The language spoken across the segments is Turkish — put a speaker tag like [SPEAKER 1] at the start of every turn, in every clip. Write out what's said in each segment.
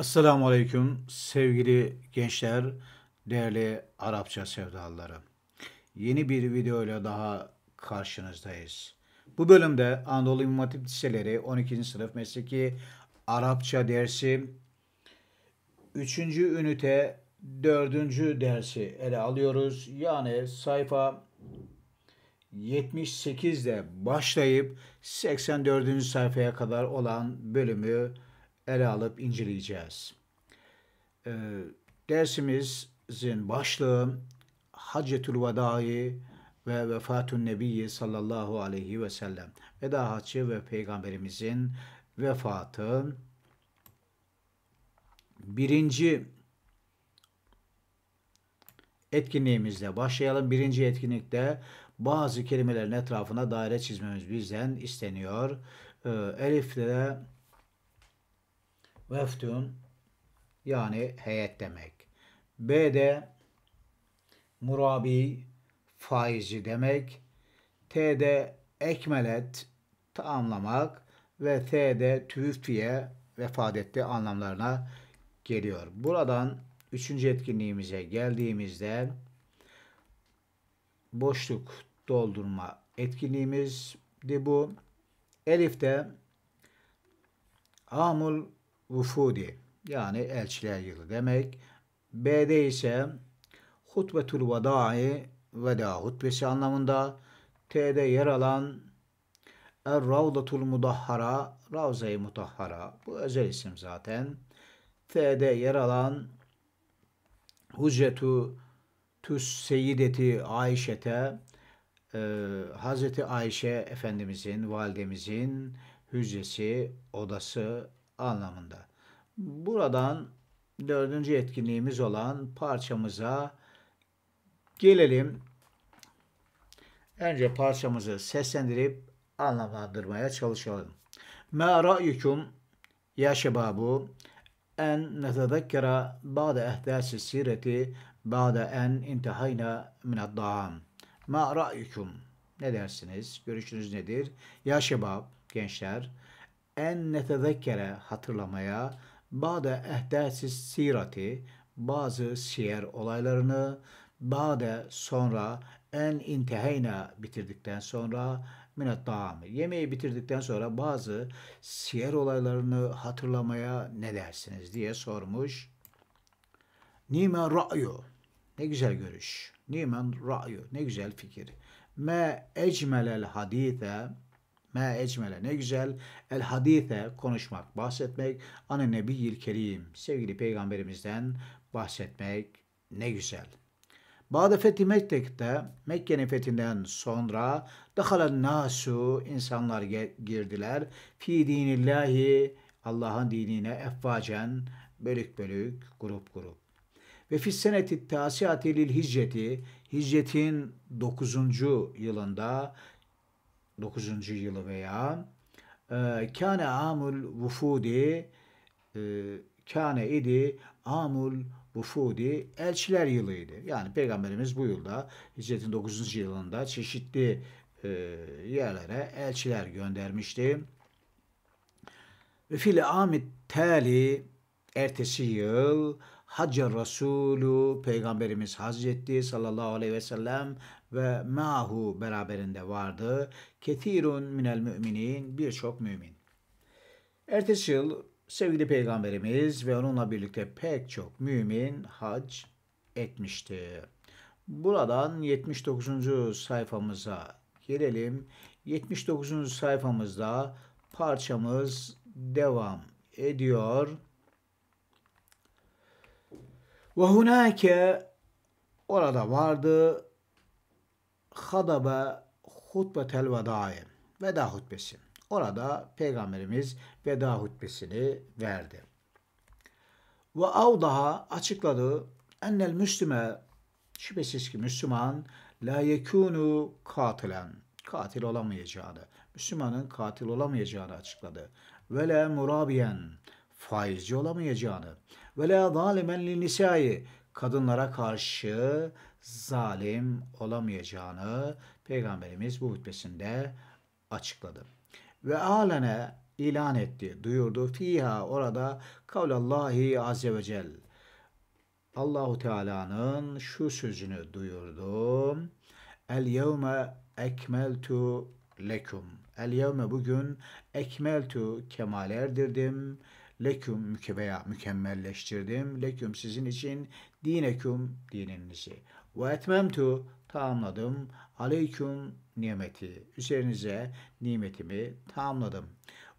[SPEAKER 1] Esselamu Aleyküm sevgili gençler, değerli Arapça sevdalıları. Yeni bir videoyla daha karşınızdayız. Bu bölümde Anadolu İmam Hatip Liseleri 12. sınıf mesleki Arapça dersi 3. ünite 4. dersi ele alıyoruz. Yani sayfa 78'de başlayıp 84. sayfaya kadar olan bölümü ele alıp inceleyeceğiz. E, dersimizin başlığı Hacetül Vedai ve Vefatun Nebi sallallahu aleyhi ve sellem. Veda Hacı ve Peygamberimizin vefatı birinci etkinliğimizle başlayalım. Birinci etkinlikte bazı kelimelerin etrafına daire çizmemiz bizden isteniyor. Ee, elif'le Veftun yani heyet demek. B de murabi faizi demek. T de ekmelet tamamlamak ve T de tüvüfiye vefat etti anlamlarına geliyor. Buradan üçüncü etkinliğimize geldiğimizde boşluk doldurma etkinliğimiz de bu. Elif de amul vufudi yani elçiler yılı demek. B'de ise hutbetul vadai veda hutbesi anlamında. T'de yer alan Er-Ravdatul Mudahhara ravza Mutahhara bu özel isim zaten. T'de yer alan Hucetu Tüs Seyyideti Ayşe'te e, Hazreti Ayşe Efendimizin, validemizin hücresi, odası anlamında. Buradan dördüncü etkinliğimiz olan parçamıza gelelim. Önce parçamızı seslendirip anlamlandırmaya çalışalım. Ma ra'yukum ya şebabu en netezekkere ba'de ehdâsi sireti ba'de en intihayna minedda'am. Ma ra'yukum ne dersiniz? Görüşünüz nedir? Ya şebab gençler en netezekkere hatırlamaya, bade ehdesiz sirati bazı siyer olaylarını, bade sonra en intiheyna bitirdikten sonra minet dağamir. Yemeği bitirdikten sonra bazı siyer olaylarını hatırlamaya ne dersiniz diye sormuş. Nime ra'yu. Ne güzel görüş. Nime ra'yu. Ne güzel fikir. Me ecmelel hadite Me ecmele ne güzel. El hadise konuşmak, bahsetmek. Anne ne nebiyyil kerim. Sevgili peygamberimizden bahsetmek ne güzel. Bağda fethi Mekke'de Mekke'nin fethinden sonra dahalen nasu insanlar girdiler. Fi dinillahi Allah'ın dinine effacen bölük bölük grup grup. Ve fis seneti tasiyati lil hicreti hicretin 9. yılında 9. yılı veya e, kâne amul vufudi e, kâne idi amul vufudi elçiler yılıydı. Yani Peygamberimiz bu yılda Hicret'in 9. yılında çeşitli e, yerlere elçiler göndermişti. Ve fil amit tali ertesi yıl Hacca Resulü Peygamberimiz Hazreti sallallahu aleyhi ve sellem ve mahu beraberinde vardı. Ketirun minel müminin birçok mümin. Ertesi yıl sevgili Peygamberimiz ve onunla birlikte pek çok mümin hac etmişti. Buradan 79. sayfamıza gelelim. 79. sayfamızda parçamız devam ediyor. Ve hunake orada vardı hadabe hutbetel vedai veda hutbesi. Orada Peygamberimiz veda hutbesini verdi. Ve avdaha açıkladı ennel müslüme şüphesiz ki Müslüman la yekunu katilen katil olamayacağını Müslümanın katil olamayacağını açıkladı. Ve la murabiyen faizci olamayacağını ve la zalimen li nisai kadınlara karşı zalim olamayacağını Peygamberimiz bu hutbesinde açıkladı. Ve alene ilan etti, duyurdu. Fiha orada kavlallahi azze ve cel. Allahu Teala'nın şu sözünü duyurdu. El yevme ekmeltu lekum. El yevme bugün ekmeltu kemal erdirdim leküm veya mükemmelleştirdim. Leküm sizin için dineküm dininizi. Ve etmemtu tamamladım. Aleyküm nimeti. Üzerinize nimetimi tamamladım.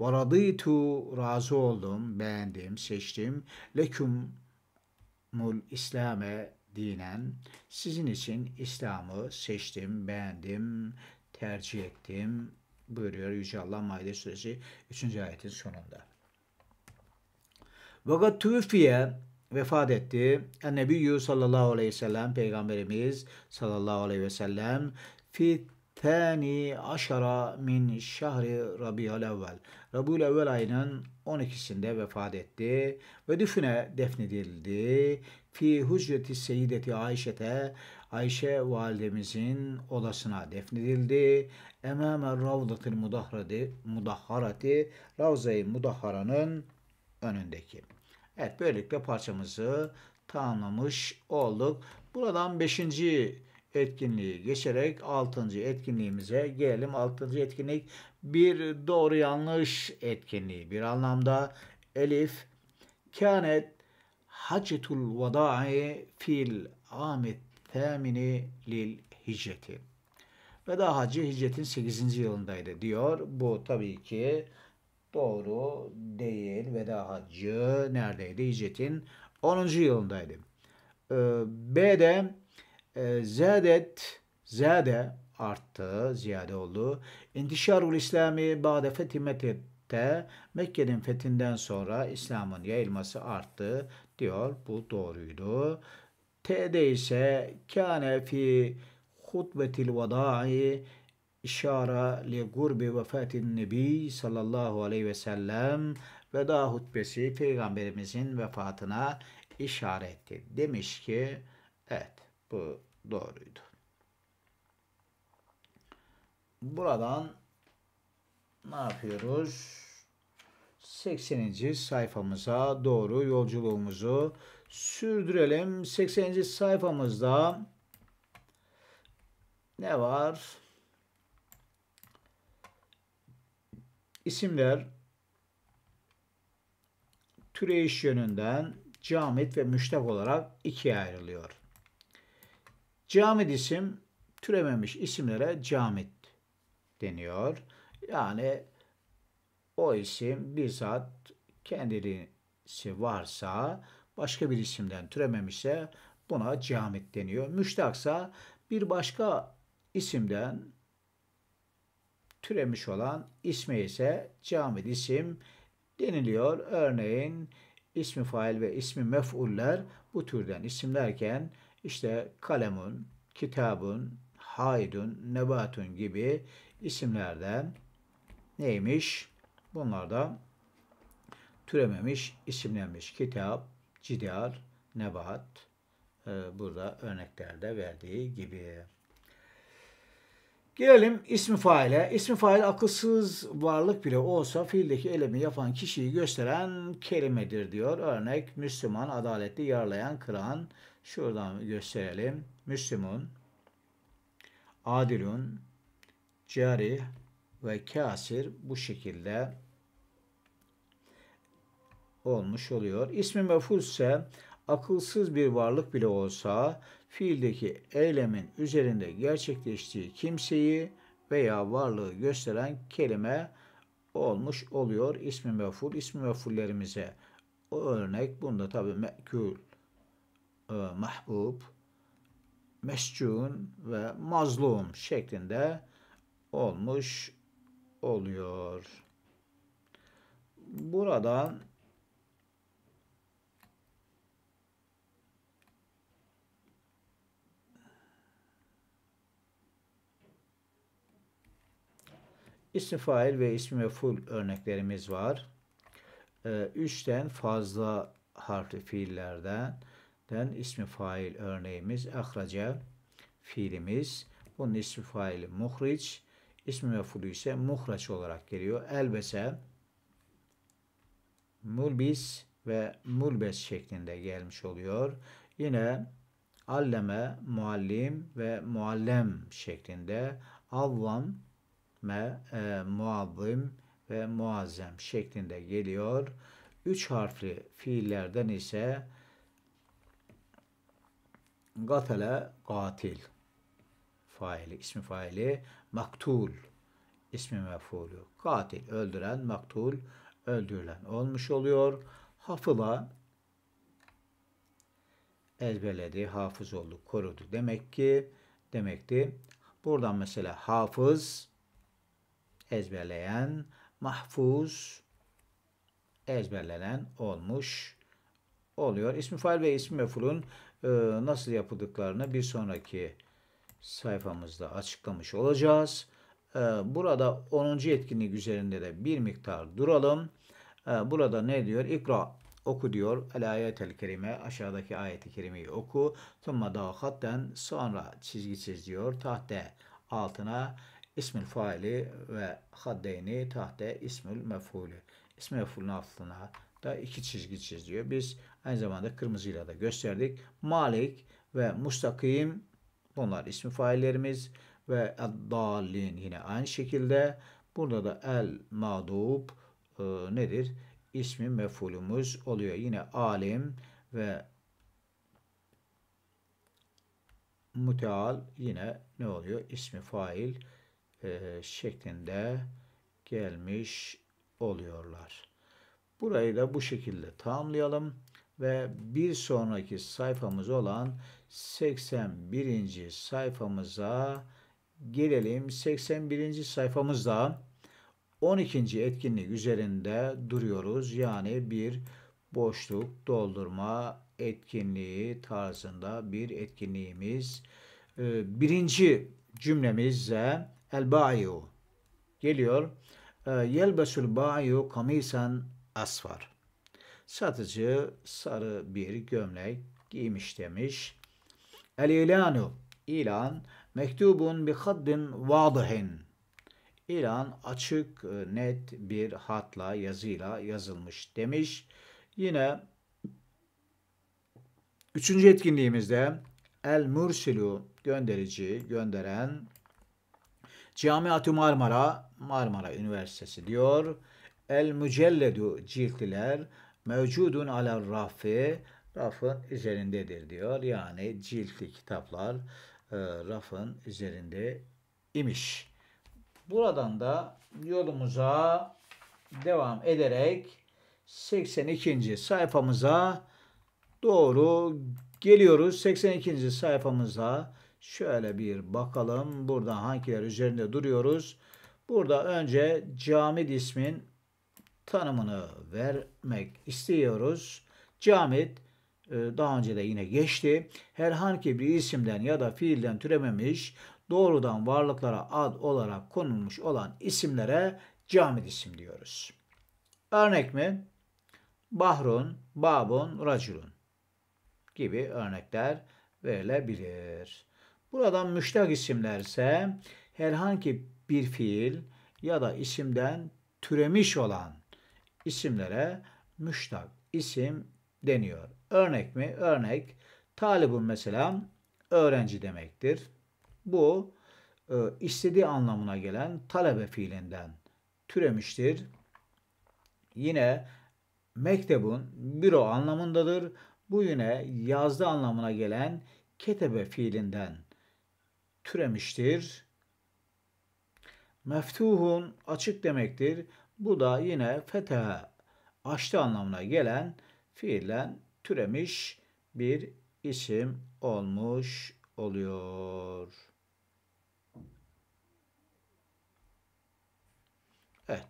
[SPEAKER 1] Ve radıytu razı oldum, beğendim, seçtim. Leküm mul İslam'e dinen sizin için İslam'ı seçtim, beğendim, tercih ettim buyuruyor Yüce Allah Maide Suresi 3. ayetin sonunda. Ve tufiye vefat etti. En Nebiyyü sallallahu aleyhi ve sellem Peygamberimiz sallallahu aleyhi ve sellem fi Tani aşara min şahri Rabi'ül evvel. Rabi'ül evvel ayının 12'sinde vefat etti ve düfüne defnedildi. Fi hücreti seyyideti Ayşe'te Ayşe validemizin odasına defnedildi. Emame ravdatil mudahharati, mudahharati Ravza-i Mudahhara'nın önündeki. Evet böylelikle parçamızı tamamlamış olduk. Buradan 5. etkinliği geçerek 6. etkinliğimize gelelim. 6. etkinlik bir doğru yanlış etkinliği. Bir anlamda Elif Kânet Hacetul Vada'i fil amit temini lil hicreti. Veda hacı hicretin 8. yılındaydı diyor. Bu tabii ki Doğru değil Veda hacı neredeydi? Hicret'in 10. yılındaydı. Ee, B'de e, Zedet Zade arttı, ziyade oldu. İntişarul İslami Bade Fetimet'te Mekke'nin fethinden sonra İslam'ın yayılması arttı diyor. Bu doğruydu. T'de ise kâne fi hutbetil vadai İşara li gurbi vefatin nebi sallallahu aleyhi ve sellem veda hutbesi peygamberimizin vefatına işaretti. Demiş ki evet bu doğruydu. Buradan ne yapıyoruz? 80. sayfamıza doğru yolculuğumuzu sürdürelim. 80. sayfamızda ne var? İsimler türeyiş yönünden camit ve müştak olarak ikiye ayrılıyor. Camit isim türememiş isimlere camit deniyor. Yani o isim bizzat kendisi varsa başka bir isimden türememişse buna camit deniyor. Müştaksa bir başka isimden türemiş olan isme ise camil isim deniliyor. Örneğin ismi fail ve ismi mef'uller bu türden isimlerken işte kalemun, kitabun, haydun, nebatun gibi isimlerden neymiş? Bunlar da türememiş, isimlenmiş. Kitap, cidar, nebat, e, burada örneklerde verdiği gibi. Gelelim ismi faile. İsmi faile akılsız varlık bile olsa fiildeki elemi yapan kişiyi gösteren kelimedir diyor. Örnek Müslüman, adaletli, yarlayan, kıran. Şuradan gösterelim. Müslüman, adilun, cari ve kasir bu şekilde olmuş oluyor. İsmi meful ise akılsız bir varlık bile olsa fiildeki eylemin üzerinde gerçekleştiği kimseyi veya varlığı gösteren kelime olmuş oluyor. İsmi meful, ismi mefullerimize o örnek bunda tabi mekül e, mahbub, mescun ve mazlum şeklinde olmuş oluyor. Buradan İsmi fail ve ismi meful örneklerimiz var. E, üçten fazla harfli fiillerden den ismi fail örneğimiz akraca fiilimiz. Bunun ismi faili muhriç. İsmi mefulü ise muhraç olarak geliyor. Elbese mulbis ve mulbes şeklinde gelmiş oluyor. Yine alleme, muallim ve muallem şeklinde avvam me, e, muazzim ve muazzem şeklinde geliyor. Üç harfli fiillerden ise gatale katil faili, ismi faili maktul ismi mefulü. Katil öldüren, maktul öldürülen olmuş oluyor. Hafıla ezberledi, hafız oldu, korudu. Demek ki demekti. Buradan mesela hafız ezberleyen mahfuz ezberlenen olmuş oluyor. İsmi fail ve ismi mefulun e, nasıl yapıldıklarını bir sonraki sayfamızda açıklamış olacağız. E, burada 10. etkinlik üzerinde de bir miktar duralım. E, burada ne diyor? İkra oku diyor. El ayetel kerime aşağıdaki ayeti kerimeyi oku. Tümma daha hatten sonra çizgi çiz diyor. Tahte altına ismil faili ve haddeyni tahte ismül mef'ulü. İsmi mef'ulün altına da iki çizgi çiziyor. Biz aynı zamanda kırmızıyla da gösterdik. Malik ve Mustaqim bunlar ismi faillerimiz ve dalin yine aynı şekilde. Burada da el mağdub e, nedir? İsmi mef'ulümüz oluyor. Yine alim ve muteal yine ne oluyor? İsmi fail e, şeklinde gelmiş oluyorlar. Burayı da bu şekilde tamamlayalım ve bir sonraki sayfamız olan 81. sayfamıza gelelim. 81. sayfamızda 12. etkinlik üzerinde duruyoruz. Yani bir boşluk doldurma etkinliği tarzında bir etkinliğimiz. E, birinci cümlemizle El ba'iu geliyor. Ee, yelbesul ba'iu kamisen asfar. Satıcı sarı bir gömlek giymiş demiş. El ilanu ilan mektubun bi haddin vadihin. İlan açık, e, net bir hatla, yazıyla yazılmış demiş. Yine üçüncü etkinliğimizde El Mursilu gönderici, gönderen Camiatü Marmara, Marmara Üniversitesi diyor. El Mücelledu ciltliler mevcudun ala rafı, rafın üzerindedir diyor. Yani ciltli kitaplar e, rafın üzerinde imiş. Buradan da yolumuza devam ederek 82. sayfamıza doğru geliyoruz. 82. sayfamıza Şöyle bir bakalım. Burada hangileri üzerinde duruyoruz? Burada önce camid ismin tanımını vermek istiyoruz. Camid e, daha önce de yine geçti. Herhangi bir isimden ya da fiilden türememiş doğrudan varlıklara ad olarak konulmuş olan isimlere camid isim diyoruz. Örnek mi? Bahrun, Babun, Racun gibi örnekler verilebilir. Buradan müştak isimler ise herhangi bir fiil ya da isimden türemiş olan isimlere müştak isim deniyor. Örnek mi? Örnek talibun mesela öğrenci demektir. Bu e, istediği anlamına gelen talebe fiilinden türemiştir. Yine mektebun büro anlamındadır. Bu yine yazdı anlamına gelen ketebe fiilinden türemiştir. Meftuhun açık demektir. Bu da yine fethe açtı anlamına gelen fiilen türemiş bir isim olmuş oluyor. Evet.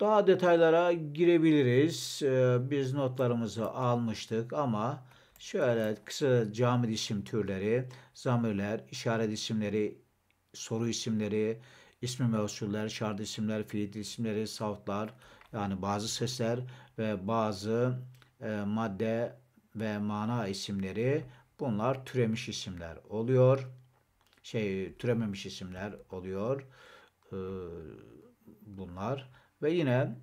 [SPEAKER 1] Daha detaylara girebiliriz. Ee, biz notlarımızı almıştık ama Şöyle kısa camir isim türleri, zamirler, işaret isimleri, soru isimleri, ismi mevsuller, şart isimler, fiil isimleri, savtlar, yani bazı sesler ve bazı e, madde ve mana isimleri bunlar türemiş isimler oluyor. Şey türememiş isimler oluyor. E, bunlar ve yine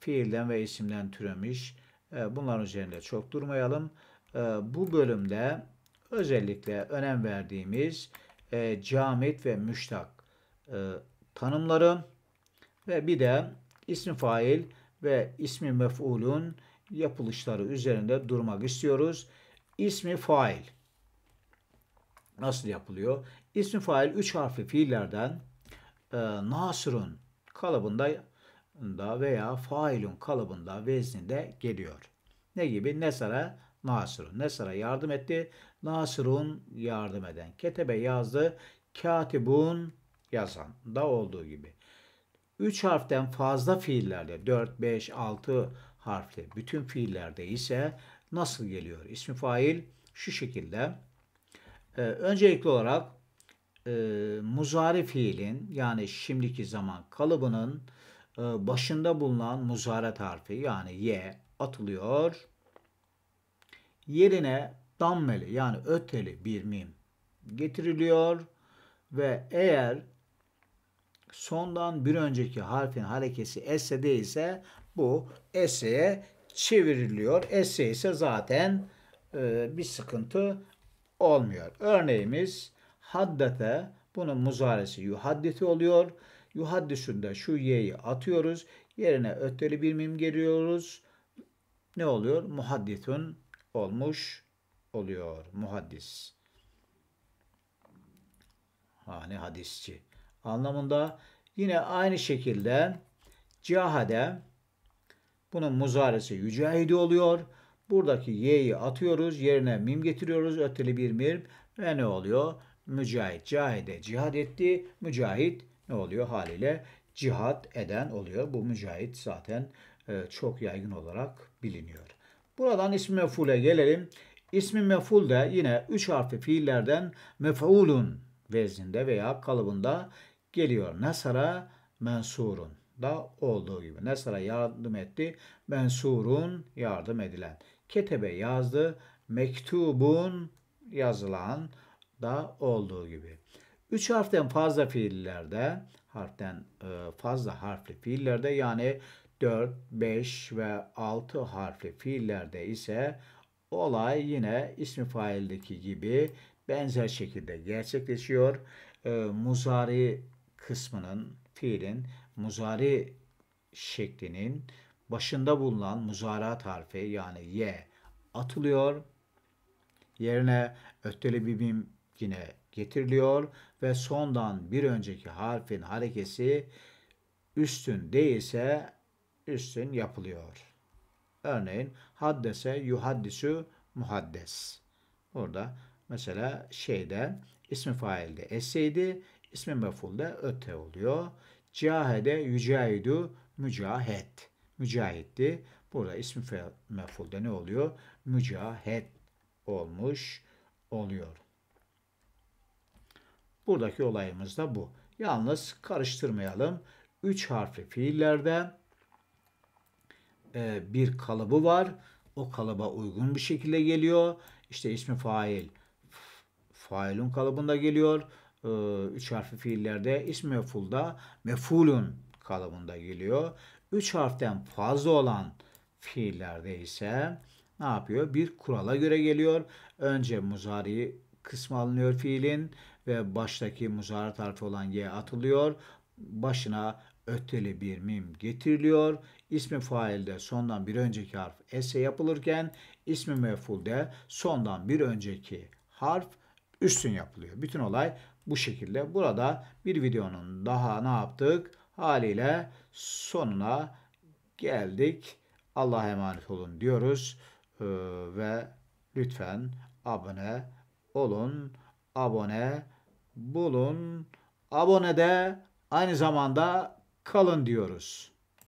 [SPEAKER 1] fiilden ve isimden türemiş ee, bunların üzerinde çok durmayalım. Ee, bu bölümde özellikle önem verdiğimiz e, camit ve müştak e, tanımları ve bir de ismi fail ve ismi mef'ulun yapılışları üzerinde durmak istiyoruz. İsmi fail nasıl yapılıyor? İsmi fail 3 harfli fiillerden e, nasırun kalıbında kalıbında veya failun kalıbında vezninde geliyor. Ne gibi? Nesara Nasirun. Nesara yardım etti. Nasirun yardım eden. Ketebe yazdı. Katibun yazan da olduğu gibi. Üç harften fazla fiillerde 4, 5, 6 harfli bütün fiillerde ise nasıl geliyor? İsmi fail şu şekilde. Ee, öncelikli olarak e, muzari fiilin yani şimdiki zaman kalıbının ee, başında bulunan muzaret harfi yani Y atılıyor. Yerine dammeli yani öteli bir mim getiriliyor ve eğer sondan bir önceki harfin harekesi S değilse bu esse'ye çevriliyor. S ise zaten e, bir sıkıntı olmuyor. Örneğimiz haddete bunun muzaresi yuhaddeti oluyor. Yuhaddisünde şu y'yi atıyoruz. Yerine öteli bir mim geliyoruz. Ne oluyor? Muhadditun olmuş oluyor. Muhaddis. Hani hadisçi anlamında. Yine aynı şekilde cahade bunun muzaresi yücahidi oluyor. Buradaki y'yi atıyoruz. Yerine mim getiriyoruz. Öteli bir mim. Ve ne oluyor? Mücahit. Cahide cihad etti. Mücahit ne oluyor? Haliyle cihat eden oluyor. Bu mücahit zaten e, çok yaygın olarak biliniyor. Buradan ismi mefule gelelim. İsmi meful de yine üç harfi fiillerden mef'ulun vezninde veya kalıbında geliyor. Nasara mensurun da olduğu gibi. Nasara yardım etti. Mensurun yardım edilen. Ketebe yazdı. Mektubun yazılan da olduğu gibi. 3 harften fazla fiillerde, harften e, fazla harfli fiillerde yani 4, 5 ve 6 harfli fiillerde ise olay yine ismi faildeki gibi benzer şekilde gerçekleşiyor. E, muzari kısmının, fiilin muzari şeklinin başında bulunan muzarat harfi yani y atılıyor. Yerine ötteli bibim yine getiriliyor ve sondan bir önceki harfin harekesi üstün değilse üstün yapılıyor. Örneğin haddese yuhaddisü muhaddes. Burada mesela şeyde ismi failde esseydi, ismi mefulde öte oluyor. Cahede yücahidu mücahet. Mücahitti. Burada ismi mefulde ne oluyor? Mücahet olmuş oluyor. Buradaki olayımız da bu. Yalnız karıştırmayalım. 3 harfli fiillerde e, bir kalıbı var. O kalıba uygun bir şekilde geliyor. İşte ismi fail. Failun kalıbında geliyor. E, üç harfli fiillerde ismi mefulda mefulun kalıbında geliyor. Üç harften fazla olan fiillerde ise ne yapıyor? Bir kurala göre geliyor. Önce muzari kısmı alınıyor fiilin ve baştaki muzaharat harfi olan y atılıyor. Başına öteli bir mim getiriliyor. İsmi failde sondan bir önceki harf esse yapılırken ismi mefulde sondan bir önceki harf üstün yapılıyor. Bütün olay bu şekilde. Burada bir videonun daha ne yaptık? Haliyle sonuna geldik. Allah'a emanet olun diyoruz. Ee, ve lütfen abone olun abone bulun. Abone de aynı zamanda kalın diyoruz.